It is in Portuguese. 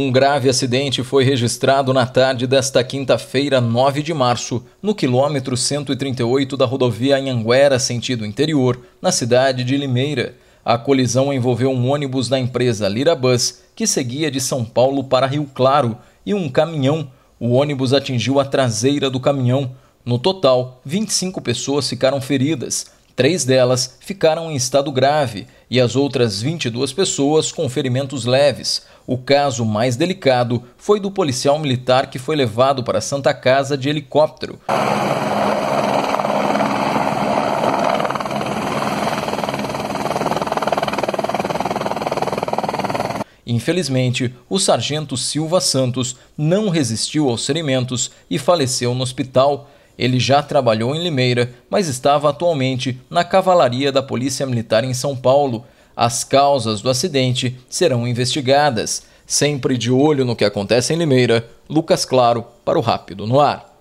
Um grave acidente foi registrado na tarde desta quinta-feira, 9 de março, no quilômetro 138 da rodovia Anhanguera, sentido interior, na cidade de Limeira. A colisão envolveu um ônibus da empresa Lira Bus, que seguia de São Paulo para Rio Claro, e um caminhão. O ônibus atingiu a traseira do caminhão. No total, 25 pessoas ficaram feridas. Três delas ficaram em estado grave e as outras 22 pessoas com ferimentos leves. O caso mais delicado foi do policial militar que foi levado para a Santa Casa de helicóptero. Infelizmente, o sargento Silva Santos não resistiu aos ferimentos e faleceu no hospital. Ele já trabalhou em Limeira, mas estava atualmente na Cavalaria da Polícia Militar em São Paulo. As causas do acidente serão investigadas. Sempre de olho no que acontece em Limeira, Lucas Claro para o Rápido no Ar.